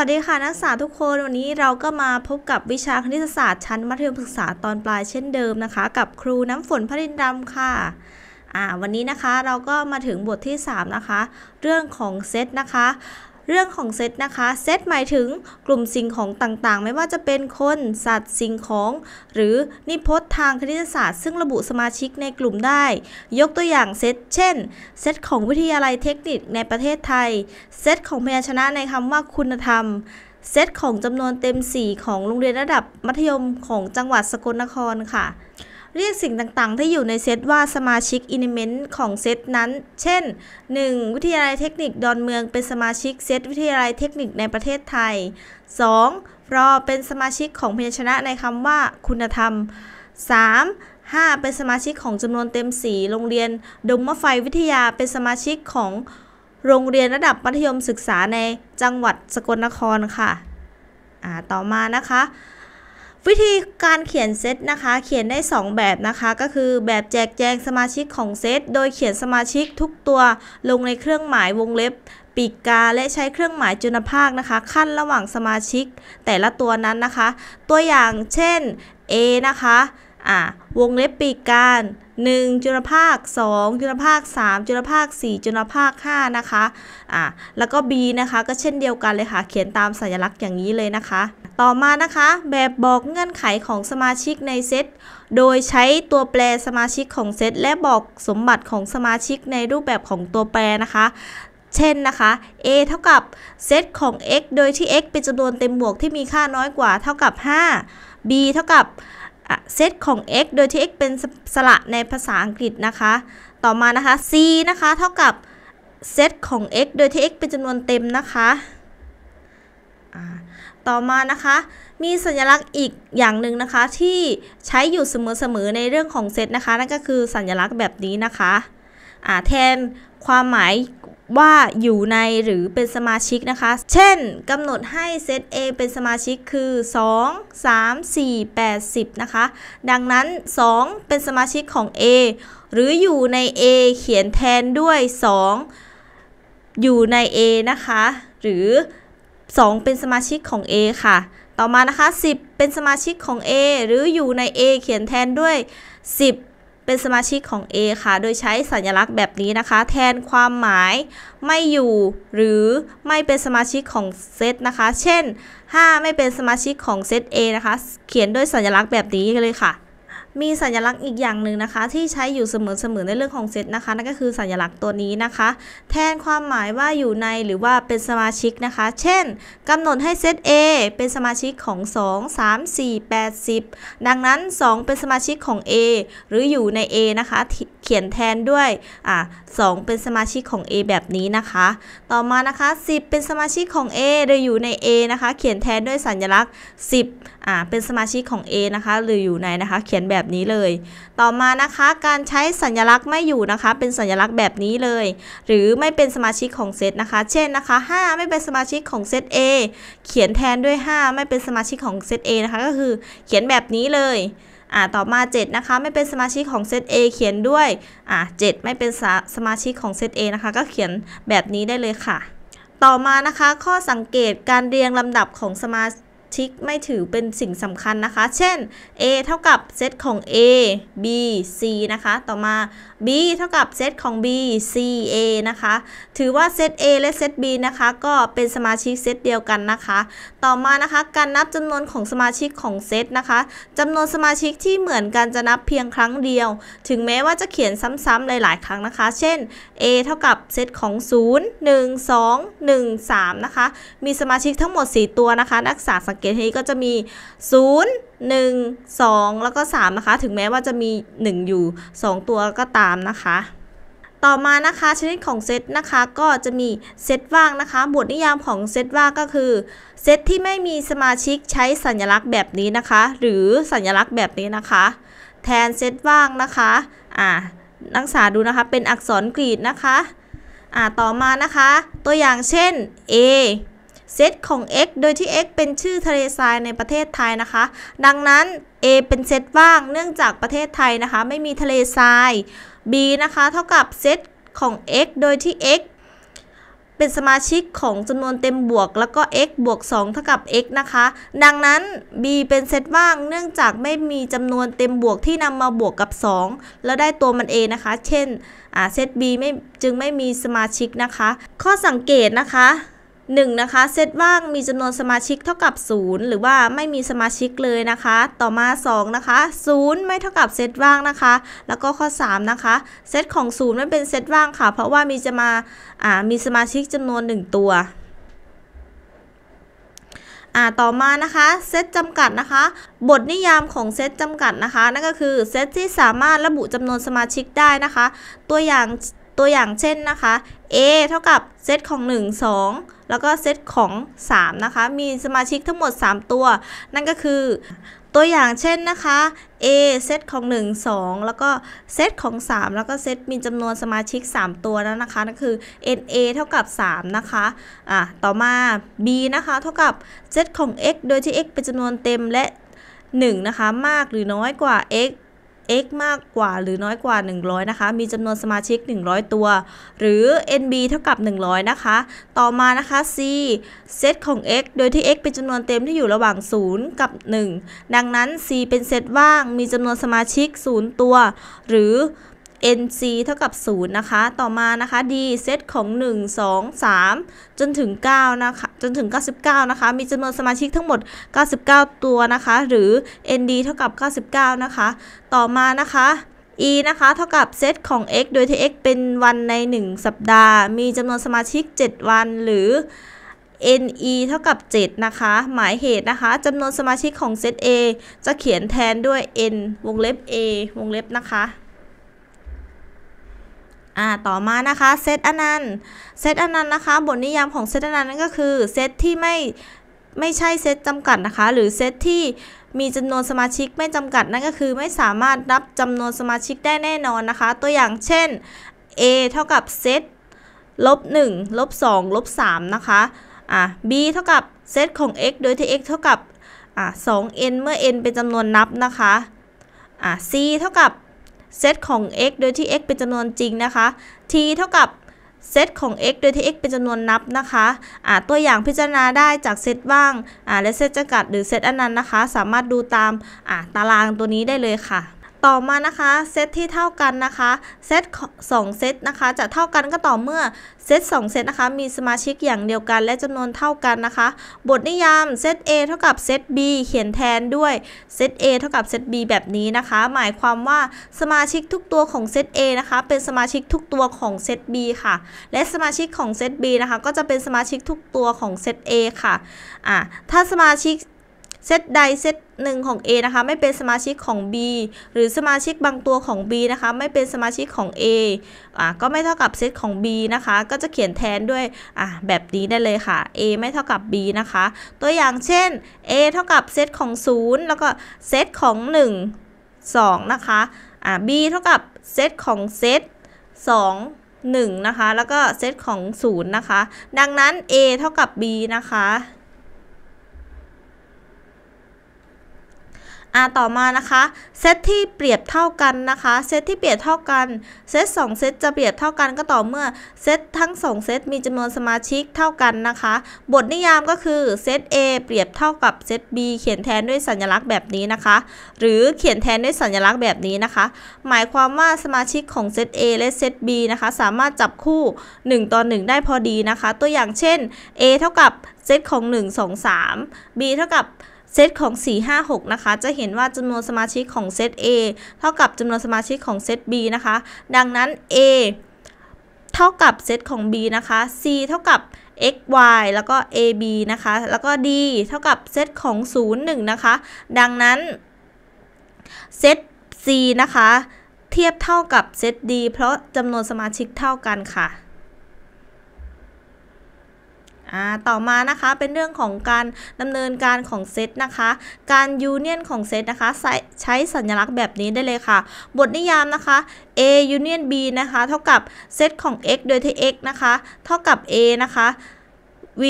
วัสดีค่ะ นักศึกษาทุกคน วันนี้เราก็มาพบกับวิชาคณิตศาสตร์ชั้นมัธยมศึกษาตอนปลายเช่นเดิมนะคะ กับครูน้ำฝนพรินดำค่ะ อ่า วันนี้นะคะเราก็มาถึงบทที่ 3 นะคะ เรื่องของเซตนะคะเรื่องของเซตนะคะ เซตหมายถึงกลุ่มสิ่งของต่างๆ ไม่ว่าจะเป็นคน สัตว์ สิ่งของ หรือนิพจน์ทางคณิตศาสตร์ ซึ่งระบุสมาชิกในกลุ่มได้ ยกตัวอย่างเซต เช่น เซตของวิทยาลัยเทคนิคในประเทศไทย เซตของพยัญชนะในคำว่าคุณธรรม เซตของจำนวนเต็ม4ของโรงเรียนระดับมัธยมของจังหวัดสกลนครค่ะเรียกสิ่งต่างๆ ที่อยู่ในเซตว่าสมาชิกอิเลเมนต์ของเซตนั้น เช่น 1. วิทยาลัยเทคนิคดอนเมืองเป็นสมาชิกเซตวิทยาลัยเทคนิคในประเทศไทย 2. รอเป็นสมาชิกของพยัญชนะในคำว่าคุณธรรม 3. 5 เป็นสมาชิกของจำนวนเต็มสีโรงเรียนดงมะไฟวิทยาเป็นสมาชิกของโรงเรียนระดับมัธยมศึกษาในจังหวัดสกลนครค่ะ ต่อมานะคะวิธีการเขียนเซตนะคะ เขียนได้ 2 แบบนะคะ ก็คือแบบแจกแจงสมาชิกของเซตโดยเขียนสมาชิกทุกตัวลงในเครื่องหมายวงเล็บปีกกาและใช้เครื่องหมายจุลภาคนะคะขั้นระหว่างสมาชิก แต่ละตัวนั้นนะคะ ตัวอย่างเช่น A นะคะอ่าวงเล็บปีกกา1จุลภาค 2 จุลภาค 3 จุลภาค 4 จุลภาค5นะคะอ่าแล้วก็ B นะคะก็เช่นเดียวกันเลยค่ะเขียนตามสัญลักษณ์อย่างนี้เลยนะคะต่อมานะคะแบบบอกเงื่อนไขของสมาชิกในเซตโดยใช้ตัวแปรสมาชิกของเซตและบอกสมบัติของสมาชิกในรูปแบบของตัวแปรนะคะเช่นนะคะ a เท่ากับเซตของ x โดยที่ x เป็นจำนวนเต็มบวกที่มีค่าน้อยกว่า เท่ากับ 5 b เท่ากับเซตของ x โดยที่ x เป็นสระในภาษาอังกฤษนะคะต่อมานะคะ c นะคะเท่ากับเซตของ x โดยที่ x เป็นจำนวนเต็มนะคะต่อมานะคะมีสัญลักษณ์อีกอย่างหนึ่งนะคะที่ใช้อยู่เสมอๆในเรื่องของเซตนะคะนั่นก็คือสัญลักษณ์แบบนี้นะคะอ่าแทนความหมายว่าอยู่ในหรือเป็นสมาชิกนะคะเช่นกำหนดให้เซต A เป็นสมาชิกคือ 2 3 4 8 10นะคะดังนั้น 2 เป็นสมาชิกของ A หรืออยู่ใน A เขียนแทนด้วย 2 อยู่ใน A นะคะหรือ2 เป็นสมาชิกของ A ค่ะ ต่อมานะคะ10 เป็นสมาชิกของ A หรืออยู่ใน A เขียนแทนด้วย 10 เป็นสมาชิกของ A ค่ะ โดยใช้สัญลักษณ์แบบนี้นะคะแทนความหมายไม่อยู่หรือ ไม่เป็นสมาชิกของเซตนะคะ เช่น 5 ไม่เป็นสมาชิกของเซต A นะคะเขียนด้วยสัญลักษณ์แบบนี้เลยค่ะมีสัญลักษณ์อีกอย่างหนึ่งนะคะที่ใช้อยู่เสมอๆในเรื่องของเซตนะคะนั่นก็คือสัญลักษณ์ตัวนี้นะคะแทนความหมายว่าอยู่ในหรือว่าเป็นสมาชิกนะคะเช่น กำหนดให้เซต A เป็นสมาชิกของ 2 3 4 8 10ดังนั้น 2 เป็นสมาชิกของ A หรืออยู่ใน A นะคะเขียนแทนด้วยอ่ะ2เป็นสมาชิกของ A แบบนี้นะคะ ต่อมานะคะ 10 เป็นสมาชิกของ A โดยอยู่ใน A นะคะเขียนแทนด้วยสัญลักษณ์ 10อ่ะเป็นสมาชิกของ A นะคะหรืออยู่ในนะคะเขียนแบบบบนี้เลยต่อมานะคะการใช้สัญลักษณ์ไม่อยู่นะคะเป็นสัญลักษณ์แบบนี้เลย หรือไม่เป็นสมาชิกของเซตนะคะเช่นนะคะ5ไม่เป็นสมาชิกของเซต A เขียนแทนด้วย 5 ไม่เป็นสมาชิกของเซต A นะคะก็คือเขียนแบบนี้เลยอ่าต่อมา7นะคะไม่เป็นสมาชิกของเซต A เขียนด้วยอ่า7ไม่เป็นสสมาชิกของเซต A นะคะก็เขียนแบบนี้ได้เลยค่ะ ต่อมานะคะ ข้อสังเกตการเรียงลำดับของสมาชทิกไม่ถือเป็นสิ่งสำคัญนะคะ เช่น a เท่ากับเซตของ a b c นะคะ ต่อมา b เท่ากับเซตของ b c a นะคะ ถือว่าเซต a และเซต b นะคะก็เป็นสมาชิกเซตเดียวกันนะคะ ต่อมานะคะการนับจำนวนของสมาชิกของเซตนะคะจำนวนสมาชิกที่เหมือนกันจะนับเพียงครั้งเดียว ถึงแม้ว่าจะเขียนซ้ำๆ หลาย ๆครั้งนะคะ เช่น a เท่ากับเซตของ 0 1 2 1 3 นะคะ มีสมาชิกทั้งหมด 4 ตัวนะคะ นักศึกษาสังเกตเห้ก็จะมี 0 1 2 แล้วก็3นะคะถึงแม้ว่าจะมี 1 อยู่ 2 ตัวก็ตามนะคะต่อมานะคะชนิดของเซตนะคะก็จะมีเซตว่างนะคะ บทนิยามของเซตว่างก็คือ เซตที่ไม่มีสมาชิกใช้สัญลักษณ์แบบนี้นะคะหรือสัญลักษณ์แบบนี้นะคะ แทนเซตว่างนะคะอ่านักศึกษาดูนะคะเป็นอักษรกรีกนะคะอ่าต่อมานะคะตัวอย่างเช่น A เซตของ x โดยที่ x เป็นชื่อทะเลทรายในประเทศไทยนะคะ ดังนั้น a เป็นเซตว่าง เนื่องจากประเทศไทยนะคะไม่มีทะเลทราย b นะคะ เท่ากับเซตของ x โดยที่ x เป็นสมาชิกของจำนวนเต็มบวก แล้วก็ x บวก 2 เท่ากับ x นะคะ ดังนั้น b เป็นเซตว่าง เนื่องจากไม่มีจำนวนเต็มบวกที่นำมาบวกกับ 2 แล้วได้ตัวมัน a นะคะ เช่นเซต b ไม่จึงไม่มีสมาชิกนะคะ ข้อสังเกตนะคะ1นะคะเซตว่างมีจำนวนสมาชิกเท่ากับ 0 หรือว่าไม่มีสมาชิกเลยนะคะต่อมา2นะคะ0ไม่เท่ากับเซตว่างนะคะแล้วก็ข้อ3นะคะเซตของ0ไม่เป็นเซตว่างค่ะเพราะว่า มีจะมาอ่ามีสมาชิกจำนวน1ตัวอ่าต่อมานะคะเซตจำกัดนะคะบทนิยามของเซตจำกัดนะคะนั่นก็คือเซตที่สามารถระบุจำนวนสมาชิกได้นะคะตัวอย่างตัวอย่างเช่นนะคะ a เท่ากับเซตของ1 2แล้วก็เซตของ3นะคะมีสมาชิกทั้งหมด 3 ตัว นั่นก็คือตัวอย่างเช่นนะคะ A เซตของ1 2 แล้วก็เซตของ 3 แล้วก็เซตมีจำนวนสมาชิก 3 ตัวแล้วนะคะนั่นคือ NA เท่ากับ3นะคะอ่ะต่อมา B นะคะเท่ากับเซตของ x โดยที่ x เป็นจำนวนเต็มและ1นะคะมากหรือน้อยกว่า x x มากกว่าหรือน้อยกว่า 100 นะคะ มีจำนวนสมาชิก 100 ตัว หรือ nb เท่ากับ 100 นะคะ ต่อมานะคะ c เซตของ x โดยที่ x เป็นจำนวนเต็มที่อยู่ระหว่าง 0 กับ 1 ดังนั้น c เป็นเซตว่างมีจำนวนสมาชิก 0 ตัว หรือ NC เท่ากับ0นะคะ ต่อมานะคะ D เซตของ 1 2 3 จนถึง9นะคะ จนถึง 99นะคะ มีจำนวนสมาชิกทั้งหมด 99 ตัวนะคะ หรือ ND เท่ากับ 99นะคะ ต่อมานะคะ e นะคะ เท่ากับ เซตของ x โดยที่ x เป็นวันใน 1 สัปดาห์ มีจำนวนสมาชิก 7 วัน หรือ ne เท่ากับ7นะคะ หมายเหตุนะคะจำนวนสมาชิกของเซต a จะเขียนแทนด้วย n วงเล็บ a วงเล็บนะคะอ่าต่อมานะคะเซตอนันต์เซตอนันต์นะคะบทนิยามของเซตอนันต์นั่นก็คือเซตที่ไม่ไม่ใช่เซตจำกัดนะคะหรือเซตที่มีจำนวนสมาชิก ไม่จำกัดนั่นก็คือ ไม่สามารถนับจำนวนสมาชิกได้แน่นอนนะคะตัวอย่างเช่น a เท่ากับเซตลบ 1 ลบ 2 ลบ3นะคะอ่ะ b เท่ากับเซตของ x โดยที่ x เท่ากับอ่ะ 2n เมื่อ n เป็นจำนวนนับนะคะอ่ะ c เท่ากับเซตของ x โดยที่ x เป็นจำนวนจริงนะคะ t เท่ากับเซตของ x โดยที่ x เป็นจำนวนนับนะคะาตัวอย่างพิจารณาได้จากเซตว่าง และเซตจำกัดหรือเซตอนันต์นะคะ สามารถดูตามตารางตัวนี้ได้เลยค่ะต่อมานะคะเซตที่เท่ากันนะคะเซต2เซตนะคะจะเท่ากันก็ต่อเมื่อเซต2เซตนะคะมีสมาชิกอย่างเดียวกันและจำนวนเท่ากันนะคะบทนิยามเซต A เท่ากับเซต B เขียนแทนด้วยเซต A เท่ากับเซต B แบบนี้นะคะหมายความว่าสมาชิกทุกตัวของเซต A นะคะเป็นสมาชิกทุกตัวของเซต B ค่ะและสมาชิกของเซต B นะคะก็จะเป็นสมาชิกทุกตัวของเซต A ค่ะอ่ะถ้าสมาชิกเซตใดเซตหนึ่งของ A นะคะไม่เป็นสมาชิกของ B หรือสมาชิกบางตัวของ B นะคะไม่เป็นสมาชิกของ A อ่ะก็ไม่เท่ากับเซตของ B นะคะ ก็จะเขียนแทนด้วยอ่ะแบบนี้ได้เลยค่ะ A ไม่เท่ากับ B นะคะ ตัวอย่างเช่น A เท่ากับเซตของ 0 แล้วก็เซตของ 1 2 นะคะอ่ะ B เท่ากับเซตของเซต 2 1 นะคะแล้วก็เซตของ 0 นะคะดังนั้น A เท่ากับ B นะคะอ่าต่อมานะคะเซตที่เปรียบเท่ากันนะคะเซตที่เปรียบเท่ากันเซต2เซตจะเปรียบเท่ากันก็ต่อเมื่อเซตทั้ง 2 เซตมีจำนวนสมาชิกเท่ากันนะคะ บทนิยามก็คือเซต A เปรียบเท่ากับเซต B เขียนแทนด้วยสัญลักษณ์แบบนี้นะคะ หรือเขียนแทนด้วยสัญลักษณ์แบบนี้นะคะ หมายความว่าสมาชิกของเซต A และเซต B นะคะสามารถจับคู่ 1ต่อ1ได้พอดีนะคะตัวอย่างเช่น A เท่ากับเซตของ1 2 3 B เท่ากับเซตของ 4 5 6นะคะจะเห็นว่าจำนวนสมาชิกของเซต A เท่ากับจำนวนสมาชิกของเซต B นะคะดังนั้น A เท่ากับเซตของ B นะคะ C เท่ากับ x y แล้วก็ a b นะคะแล้วก็ d เท่ากับเซตของ0 1นะคะดังนั้นเซต c นะคะเทียบเท่ากับเซต d เพราะจำนวนสมาชิกเท่ากันค่ะต่อมานะคะเป็นเรื่องของการดำเนินการของเซตนะคะ การยูเนียนของเซตนะคะใช้สัญลักษณ์แบบนี้ได้เลยค่ะ บทนิยามนะคะ a union b นะคะ เท่ากับเซตของ x โดยที่ x นะคะ เท่ากับ a นะคะ v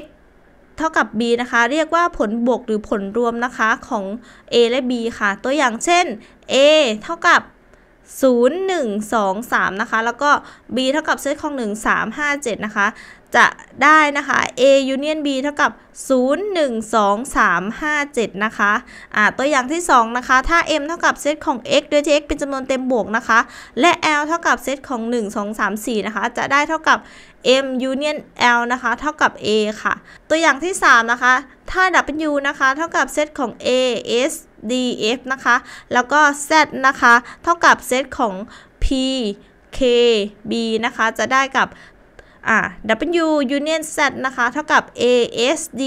x เท่ากับ b นะคะ เรียกว่าผลบวกหรือผลรวมนะคะของ a และ b ค่ะ ตัวอย่างเช่น a เท่ากับ0 1 2 3 นะคะ แล้วก็ b เท่ากับเซตของ 1 3 5 7 นะคะจะได้นะคะ A union B เท่ากับ 012357 นะคะ อ่า ตัวอย่างที่ 2 นะคะ ถ้า M เท่ากับเซตของ x โดยที่ x เป็นจำนวนเต็มบวกนะคะ และ L เท่ากับเซตของ 1 2 3 4 นะคะ จะได้เท่ากับ M union L นะคะ เท่ากับ A ค่ะ ตัวอย่างที่3นะคะ ถ้าเป็น U นะคะ เท่ากับเซตของ A S D F นะคะ แล้วก็ Z นะคะ เท่ากับเซตของ P K B นะคะ จะได้กับอ่า W union Z นะคะเท่ากับ A S D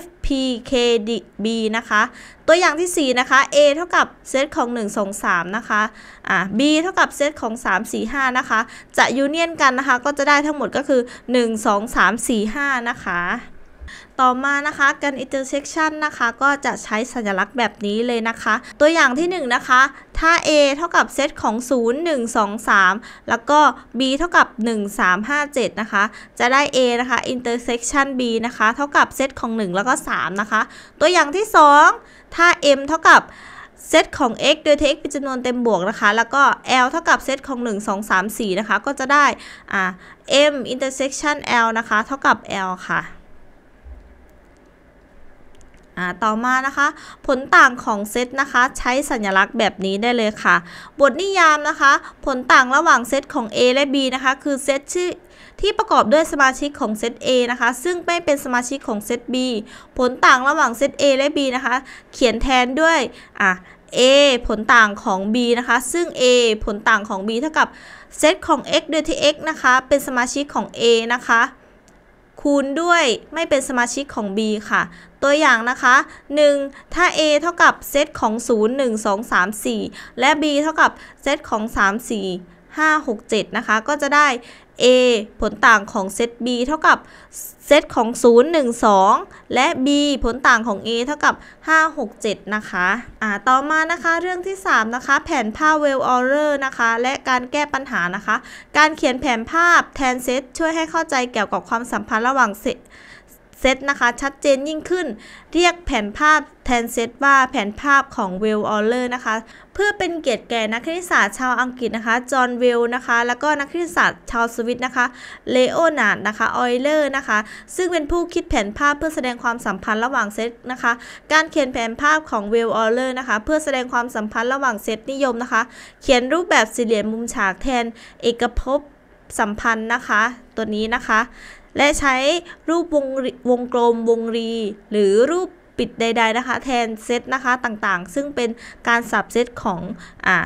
F P K D B นะคะตัวอย่างที่ 4 นะคะ A เท่ากับเซตของ 1 2 3 นะคะอ่า B เท่ากับเซตของ 3 4 5 นะคะ จะยูเนียนกันนะคะก็จะได้ทั้งหมดก็คือ 1 2 3 4 5 นะคะต่อมานะคะการ intersection นะคะก็จะใช้สัญลักษณ์แบบนี้เลยนะคะ ตัวอย่างที่1นะคะถ้า a เท่ากับเซต ของ 0 1 2 3 แล้วก็ b เท่ากับ1 3 5 7นะคะจะได้ a นะคะ intersection b นะคะเท่ากับเซตของ 1 แล้วก็3นะคะตัวอย่างที่ 2 ถ้า m เท่ากับเซตของ x โดย take เป็นจำนวนเต็มบวกนะคะแล้วก็ l เท่ากับเซตของ1 2 3 4นะคะก็จะได้อ m intersection l นะคะเท่ากับ l ค่ะต่อมานะคะ ผลต่างของเซตนะคะใช้สัญลักษณ์แบบนี้ได้เลยค่ะ บทนิยามนะคะ ผลต่างระหว่างเซตของ A และ B นะคะคือเซตชื่อที่ประกอบด้วยสมาชิกของเซต A นะคะซึ่งไม่เป็นสมาชิกของเซต B ผลต่างระหว่างเซต A และ B นะคะเขียนแทนด้วยอ่ะ A ผลต่างของ B นะคะซึ่ง A ผลต่างของ B เท่ากับเซตของ x โดยที่ x นะคะเป็นสมาชิกของ A นะคะคูณด้วยไม่เป็นสมาชิกของ B ค่ะ ตัวอย่างนะคะ 1 ถ้า A เท่ากับเซตของ 0 1 2 3 4 และ B เท่ากับเซตของ 3 4 5 6 7 นะคะ ก็จะได้ A ผลต่างของเซต B เท่ากับเซตของ 0 1 2 และ B ผลต่างของ A เท่ากับ 5 6 7 นะคะอ่าต่อมานะคะ เรื่องที่ 3 นะคะ แผนภาพ Well Order นะคะ และการแก้ปัญหานะคะ การเขียนแผนภาพ แทนเซตช่วยให้เข้าใจเกี่ยวกับความสัมพันธ์ระหว่างเซตเซตนะคะ ชัดเจนยิ่งขึ้นเรียกแผนภาพแทนเซตว่าแผนภาพของเวลออเลอร์นะคะ เพื่อเป็นเกียรติแก่นักคณิตศาสตร์ชาวอังกฤษนะคะจอห์นเวลนะคะแล้วก็นักคณิตศาสตร์ชาวสวิตนะคะเลโอนาร์ดนะคะออยเลอร์นะคะซึ่งเป็นผู้คิดแผนภาพเพื่อแสดงความสัมพันธ์ระหว่างเซตนะคะ การเขียนแผนภาพของเวลออเลอร์นะคะ เพื่อแสดงความสัมพันธ์ระหว่างเซตนิยมนะคะ เขียนรูปแบบสี่เหลี่ยมมุมฉากแทนเอกภพสัมพันธ์นะคะ ตัวนี้นะคะและใช้รูปวงวงกลมวงรีหรือรูปปิดใดๆนะคะ แทนเซตนะคะต่างๆ ซึ่งเป็นการสับเซตของอ่า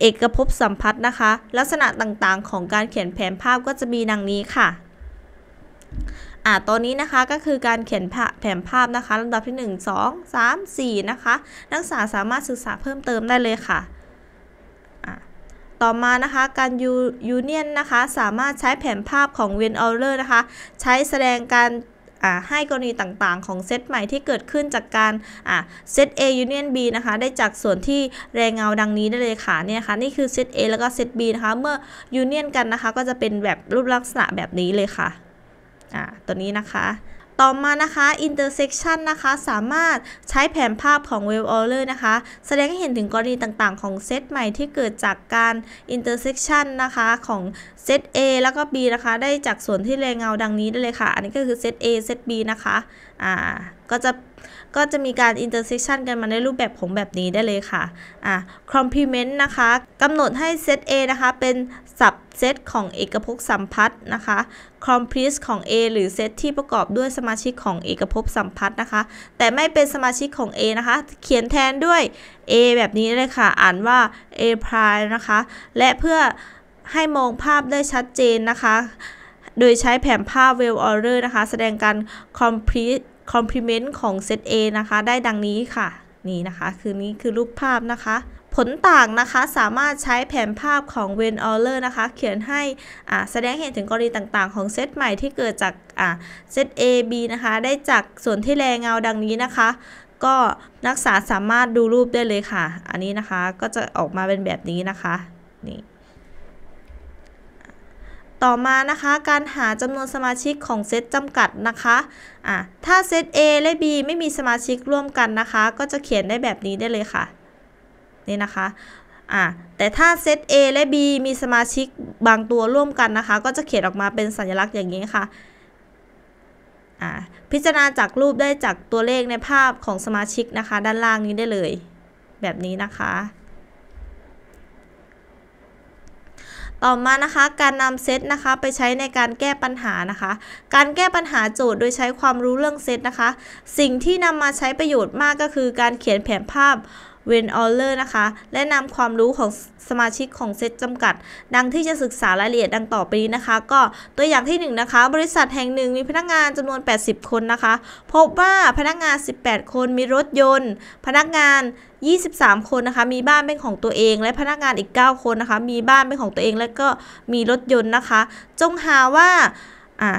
เอกภพสัมพัทธ์นะคะ ลักษณะต่างๆของการเขียนแผนภาพก็จะมีดังนี้ค่ะอ่าตอนนี้นะคะก็คือการเขียนแผนภาพนะคะ ลำดับที่ 1 2 3 4 นะคะ นักศึกษาสามารถศึกษาเพิ่มเติมได้เลยค่ะต่อมานะคะการยูเนียนนะคะสามารถใช้แผนภาพของเวนออเลอร์นะคะ ใช้แสดงการให้กรณีต่างๆของเซตใหม่ที่เกิดขึ้นจากการเซต A Union B นะคะ ได้จากส่วนที่แรงเงาดังนี้ได้เลยค่ะเนี่ยค่ะนี่คือเซต A แล้วก็เซต B นะคะเมื่อ Union กันนะคะ ก็จะเป็นแบบรูปลักษณะแบบนี้เลยค่ะตัวนี้นะคะต่อมานะคะ intersection นะคะ สามารถใช้แผนภาพของ wave order นะคะ แสดงให้เห็นถึงกรณีต่างๆของเซตใหม่ที่เกิดจากการ intersection นะคะของเซต A แล้วก็ B นะคะ ได้จากส่วนที่แรงเงาดังนี้ได้เลยค่ะ อันนี้ก็คือเซต A เซต B นะคะ อ่า ก็จะ ก็จะมีการอินเตอร์เซ็ชันกันมาในรูปแบบของแบบนี้ได้เลยค่ะ อ่า complement นะคะกำหนดให้เซต A นะคะ เป็นสับเซตของเอกภพสัมพัทธ์นะคะ c o m p l e ส e ของ A หรือเซตที่ประกอบด้วยสมาชิกของเอกภพสัมพัทธ์นะคะ แต่ไม่เป็นสมาชิกของ A นะคะ เขียนแทนด้วย A แบบนี้เลยค่ะ อ่านว่า A prime นะคะ และเพื่อให้มองภาพได้ชัดเจนนะคะ โดยใช้แผนภาพ Well Order นะคะ แสดงการ complete complement ของ Set A นะคะ ได้ดังนี้ค่ะ นี่นะคะคือนี้คือรูปภาพนะคะ ผลต่างนะคะสามารถใช้แผนภาพของ w e อ o r อ e r นะคะ เขียนให้แสดงเห็นถึงกรณีต่าง ๆของเซตใหม่ที่เกิดจากเซต A B นะคะ ได้จากส่วนที่แรงเงาดังนี้นะคะ ก็นักศึกษาสามารถดูรูปได้เลยค่ะ อันนี้นะคะก็จะออกมาเป็นแบบนี้นะคะนี่ต่อมานะคะ การหาจำนวนสมาชิกของเซตจำกัดนะคะอ่ะถ้าเซต A และ B ไม่มีสมาชิกร่วมกันนะคะ ก็จะเขียนได้แบบนี้ได้เลยค่ะ นี่นะคะอ่ะแต่ถ้าเซต A และ B มีสมาชิกบางตัวร่วมกันนะคะ ก็จะเขียนออกมาเป็นสัญลักษณ์อย่างนี้ค่ะอ่ะ พิจารณาจากรูปได้จากตัวเลขในภาพของสมาชิกนะคะ ด้านล่างนี้ได้เลย แบบนี้นะคะต่อมานะคะการนำเซตนะคะไปใช้ในการแก้ปัญหานะคะ การแก้ปัญหาโจทย์โดยใช้ความรู้เรื่องเซตนะคะ สิ่งที่นำมาใช้ประโยชน์มากก็คือการเขียนแผนภาพเวนออลเลอร์นะคะและนำความรู้ของสมาชิกของเซตจำกัด ดังที่จะศึกษารายละเอียดดังต่อไปนี้นะคะ ก็ตัวอย่างที่1นนะคะ บริษัทแห่งหนึ่งมีพนักงานจำนวน 80 คนนะคะ พบว่าพนักงาน 18 คนมีรถยนต์ พนักงาน 23 คนนะคะมีบ้านเป็นของตัวเอง และพนักงานอีก 9 คนนะคะมีบ้านเป็นของตัวเอง และก็มีรถยนต์นะคะ จงหาว่าอ่า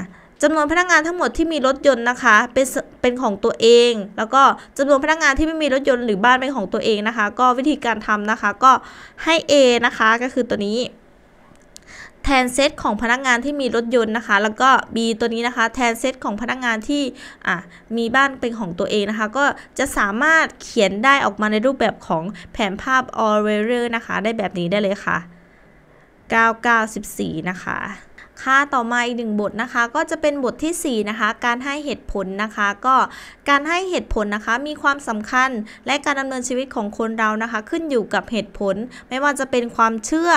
จำนวนพนักงานทั้งหมดที่มีรถยนต์นะคะเป็นเป็นของตัวเอง แล้วก็จำนวนพนักงานที่ไม่มีรถยนต์หรือบ้านเป็นของตัวเองนะคะ ก็วิธีการทำนะคะก็ให้ A นะคะก็คือตัวนี้แทนเซตของพนักงานที่มีรถยนต์นะคะ แล้วก็ B ตัวนี้นะคะแทนเซตของพนักงานที่มีบ้านเป็นของตัวเองนะคะ ก็จะสามารถเขียนได้ออกมาในรูปแบบของแผนภาพ o r a r นะคะ ได้แบบนี้ได้เลยค่ะ 9914 นะคะค่ะต่อมาอีกหนึ่งบทนะคะ ก็จะเป็นบทที่ 4 นะคะ การให้เหตุผลนะคะ ก็การให้เหตุผลนะคะ มีความสำคัญและการดำเนินชีวิตของคนเรานะคะ ขึ้นอยู่กับเหตุผล ไม่ว่าจะเป็นความเชื่อ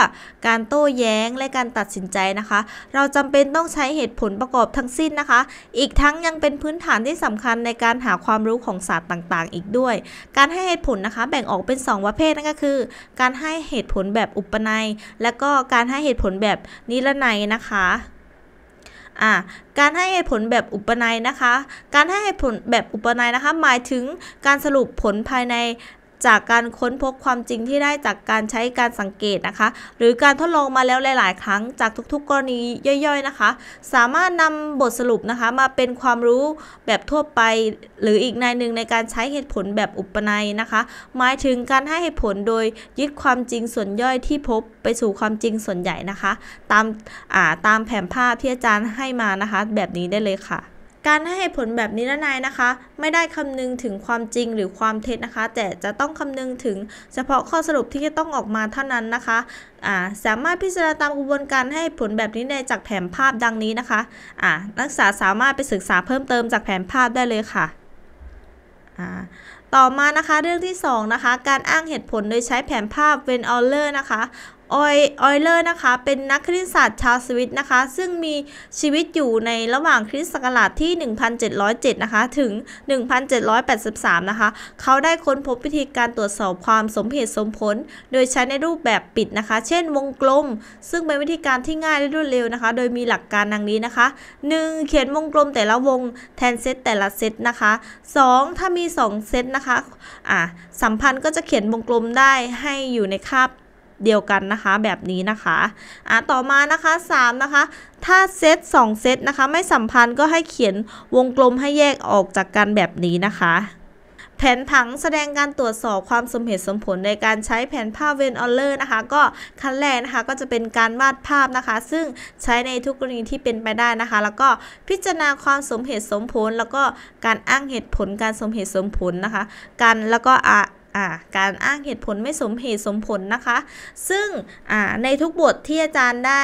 การโต้แย้ง และการตัดสินใจนะคะ เราจำเป็นต้องใช้เหตุผลประกอบทั้งสิ้นนะคะ อีกทั้งยังเป็นพื้นฐานที่สำคัญในการหาความรู้ของศาสตร์ต่างๆ อีกด้วย การให้เหตุผลนะคะ แบ่งออกเป็น 2 ประเภทนั่นก็คือ การให้เหตุผลแบบอุปนัย และก็การให้เหตุผลแบบนิรนัยนะคะอ่ะการให้ผลแบบอุปนัยนะคะ การให้ผลแบบอุปนัยนะคะ หมายถึงการสรุปผลภายในจากการค้นพบความจริงที่ได้จากการใช้การสังเกตนะคะ หรือการทดลองมาแล้วหลาย ๆ ครั้งจากทุกๆ กรณีย่อยๆ นะคะ สามารถนำบทสรุปนะคะ มาเป็นความรู้แบบทั่วไป หรืออีกในหนึ่งในการใช้เหตุผลแบบอุปนัยนะคะ หมายถึงการให้เหตุผลโดยยึดความจริงส่วนย่อยที่พบไปสู่ความจริงส่วนใหญ่นะคะ ตามตามแผนภาพที่อาจารย์ให้มานะคะ แบบนี้ได้เลยค่ะการให้ผลแบบนิรนายนะคะ ไม่ได้คำนึงถึงความจริงหรือความเท็จนะคะ แต่จะต้องคำนึงถึงเฉพาะข้อสรุปที่จะต้องออกมาเท่านั้นนะคะาสามารถพิจารณาตามกระบวนการให้ผลแบบนี้ได้จากแผนภาพดังนี้นะคะะนักศึกษาสามารถไปศึกษาเพิ่มเติมจากแผนภาพได้เลยค่ะต่อมานะคะเรื่องที่2นะคะการอ้างเหตุผลโดยใช้แผนภาพเวนออลเลอร์นะคะออยออยเลอร์นะคะ เป็นนักคณิตศาสตร์ชาวสวิตนะคะ ซึ่งมีชีวิตอยู่ในระหว่างคริสต์ศักราชที่ 1707 นะคะ ถึง 1783 นะคะ เขาได้ค้นพบวิธีการตรวจสอบความสมเหตุสมผล โดยใช้ในรูปแบบปิดนะคะ เช่นวงกลม ซึ่งเป็นวิธีการที่ง่ายและรวดเร็วนะคะ โดยมีหลักการดังนี้นะคะ 1. เขียนวงกลมแต่ละวงแทนเซตแต่ละเซตนะคะ 2. ถ้ามี 2 เซตนะคะอ่าสัมพันธ์ก็จะเขียนวงกลมได้ให้อยู่ในคาบเดียวกันนะคะแบบนี้นะคะอ่ะต่อมานะคะ3นะคะถ้าเซต2 เซตนะคะไม่สัมพันธ์ก็ให้เขียนวงกลมให้แยกออกจากกันแบบนี้นะคะ แผนผังแสดงการตรวจสอบความสมเหตุสมผลในการใช้แผนภาพ เวนออลเลอร์นะคะก็ขั้นแรกนะคะก็จะเป็นการวาดภาพนะคะซึ่งใช้ในทุกกรณีที่เป็นไปได้นะคะแล้วก็พิจารณาความสมเหตุสมผล แล้วก็การอ้างเหตุผลการสมเหตุสมผลนะคะกันแล้วก็อ่าการอ้างเหตุผลไม่สมเหตุสมผลนะคะ ซึ่งในทุกบทที่อาจารย์ได้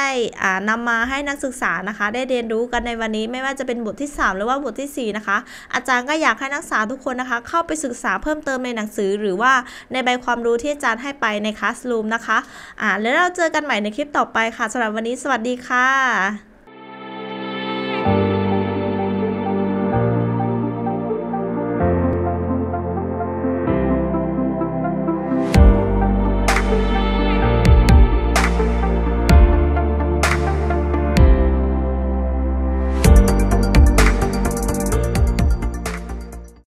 นำมาให้นักศึกษานะคะ ได้เรียนรู้กันในวันนี้ไม่ว่าจะเป็นบทที่ 3 หรือว่าบทที่ 4 นะคะ อาจารย์ก็อยากให้นักศึกษาทุกคนนะคะ เข้าไปศึกษาเพิ่มเติม ใน หนังสือ หรือว่าในใบความรู้ที่อาจารย์ให้ไปในคลาสรูมนะคะะแล้วเราเจอกันใหม่ในคลิปต่อไปค่ะสำหรับวันนี้สวัสดีค่ะ